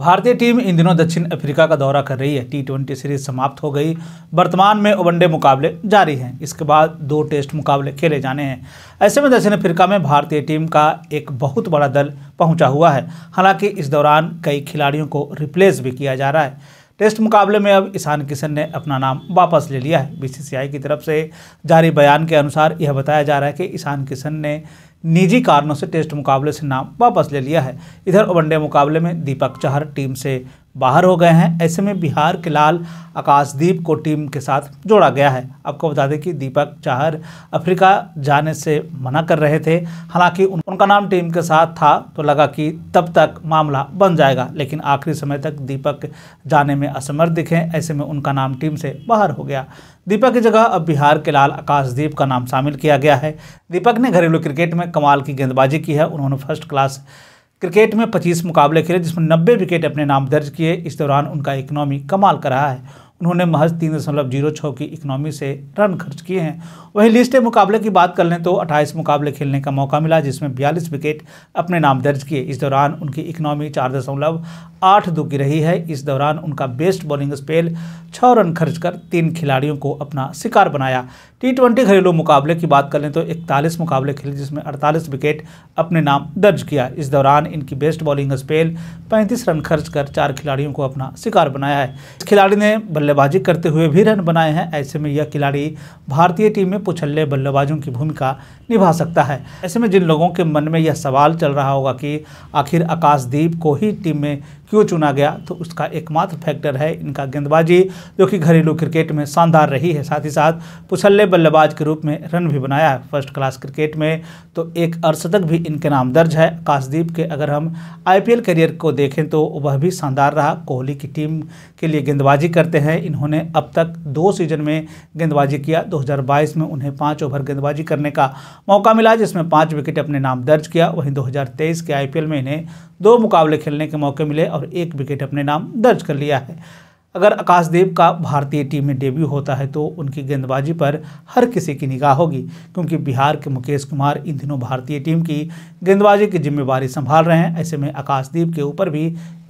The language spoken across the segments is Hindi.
भारतीय टीम इन दिनों दक्षिण अफ्रीका का दौरा कर रही है टी ट्वेंटी सीरीज समाप्त हो गई वर्तमान में वनडे मुकाबले जारी हैं इसके बाद दो टेस्ट मुकाबले खेले जाने हैं ऐसे में दक्षिण अफ्रीका में भारतीय टीम का एक बहुत बड़ा दल पहुंचा हुआ है हालांकि इस दौरान कई खिलाड़ियों को रिप्लेस भी किया जा रहा है टेस्ट मुकाबले में अब ईशान किशन ने अपना नाम वापस ले लिया है बी की तरफ से जारी बयान के अनुसार यह बताया जा रहा है कि ईशान किशन ने निजी कारणों से टेस्ट मुकाबले से नाम वापस ले लिया है इधर वनडे मुकाबले में दीपक चहर टीम से बाहर हो गए हैं ऐसे में बिहार के लाल आकाशदीप को टीम के साथ जोड़ा गया है आपको बता दें कि दीपक चाहर अफ्रीका जाने से मना कर रहे थे हालांकि उन, उनका नाम टीम के साथ था तो लगा कि तब तक मामला बन जाएगा लेकिन आखिरी समय तक दीपक जाने में असमर्थ दिखे ऐसे में उनका नाम टीम से बाहर हो गया दीपक की जगह अब बिहार के लाल आकाशदीप का नाम शामिल किया गया है दीपक ने घरेलू क्रिकेट में कमाल की गेंदबाजी की है उन्होंने फर्स्ट क्लास क्रिकेट में 25 मुकाबले खेले जिसमें नब्बे विकेट अपने नाम दर्ज किए इस दौरान उनका इकनॉमी कमाल कर रहा है उन्होंने महज तीन दशमलव जीरो छः की इकनॉमी से रन खर्च किए हैं वहीं लिस्ट मुकाबले की बात कर लें तो 28 मुकाबले खेलने का मौका मिला जिसमें 42 विकेट अपने नाम दर्ज किए इस दौरान उनकी इकनॉमी चार दशमलव आठ दो की रही है इस दौरान उनका बेस्ट बॉलिंग स्पेल छः रन खर्च कर तीन खिलाड़ियों को अपना शिकार बनाया टी ट्वेंटी घरेलू मुकाबले की बात कर लें तो इकतालीस मुकाबले खेले जिसमें अड़तालीस विकेट अपने नाम दर्ज किया इस दौरान इनकी बेस्ट बॉलिंग स्पेल पैंतीस रन खर्च कर चार खिलाड़ियों को अपना शिकार बनाया है इस खिलाड़ी ने बल्लेबाजी करते हुए भी रन बनाए हैं ऐसे में यह खिलाड़ी भारतीय टीम में पुछल्ले बल्लेबाजों की भूमिका निभा सकता है ऐसे में जिन लोगों के मन में यह सवाल चल रहा होगा कि आखिर आकाशदीप को ही टीम में क्यों चुना गया तो उसका एकमात्र फैक्टर है इनका गेंदबाजी जो कि घरेलू क्रिकेट में शानदार रही है साथ ही साथ पुछल्ले बल्लेबाज के रूप में रन भी बनाया है फर्स्ट क्लास क्रिकेट में तो एक अर्शतक भी इनके नाम दर्ज है आकाशदीप के अगर हम आईपीएल करियर को देखें तो वह भी शानदार रहा कोहली की टीम के लिए गेंदबाजी करते हैं इन्होंने अब तक दो सीजन में गेंदबाजी किया दो में उन्हें पाँच ओवर गेंदबाजी करने का मौका मिला जिसमें पाँच विकेट अपने नाम दर्ज किया वहीं दो के आई में इन्हें दो मुकाबले खेलने के मौके मिले और और एक विकेट अपने नाम दर्ज कर लिया है अगर आकाशदेव का भारतीय टीम में डेब्यू होता है तो उनकी गेंदबाजी पर हर किसी की निगाह होगी क्योंकि बिहार के मुकेश कुमार इन दिनों भारतीय टीम की गेंदबाजी की जिम्मेवारी संभाल रहे हैं ऐसे में आकाशदीप के ऊपर भी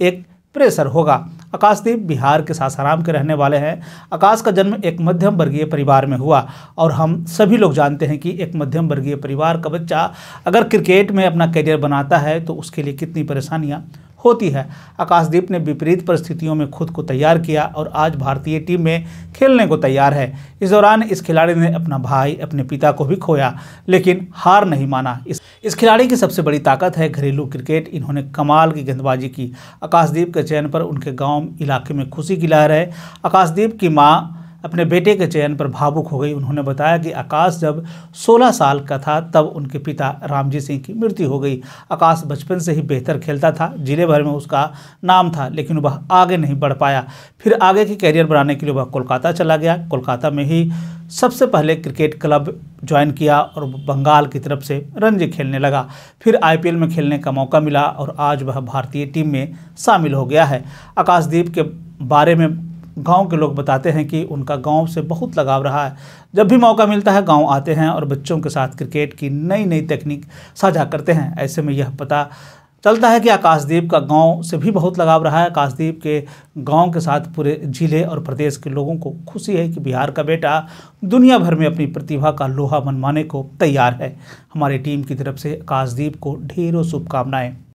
एक प्रेशर होगा आकाशदीप बिहार के सासाराम के रहने वाले हैं आकाश का जन्म एक मध्यम वर्गीय परिवार में हुआ और हम सभी लोग जानते हैं कि एक मध्यम वर्गीय परिवार का बच्चा अगर क्रिकेट में अपना करियर बनाता है तो उसके लिए कितनी परेशानियाँ होती है आकाशदीप ने विपरीत परिस्थितियों में खुद को तैयार किया और आज भारतीय टीम में खेलने को तैयार है इस दौरान इस खिलाड़ी ने अपना भाई अपने पिता को भी खोया लेकिन हार नहीं माना इस इस खिलाड़ी की सबसे बड़ी ताकत है घरेलू क्रिकेट इन्होंने कमाल की गेंदबाजी की आकाशदीप के चयन पर उनके गाँव इलाके में खुशी की लहर है आकाशदीप की माँ अपने बेटे के चयन पर भावुक हो गई उन्होंने बताया कि आकाश जब 16 साल का था तब उनके पिता रामजी सिंह की मृत्यु हो गई आकाश बचपन से ही बेहतर खेलता था जिले भर में उसका नाम था लेकिन वह आगे नहीं बढ़ पाया फिर आगे की कैरियर बनाने के लिए वह कोलकाता चला गया कोलकाता में ही सबसे पहले क्रिकेट क्लब ज्वाइन किया और बंगाल की तरफ से रणजी खेलने लगा फिर आईपीएल में खेलने का मौका मिला और आज वह भारतीय टीम में शामिल हो गया है आकाशदीप के बारे में गांव के लोग बताते हैं कि उनका गांव से बहुत लगाव रहा है जब भी मौका मिलता है गांव आते हैं और बच्चों के साथ क्रिकेट की नई नई तकनीक साझा करते हैं ऐसे में यह पता चलता है कि आकाशदीप का गांव से भी बहुत लगाव रहा है आकाशदीप के गांव के साथ पूरे जिले और प्रदेश के लोगों को खुशी है कि बिहार का बेटा दुनिया भर में अपनी प्रतिभा का लोहा मनवाने को तैयार है हमारी टीम की तरफ से आकाशदीप को ढेरों शुभकामनाएँ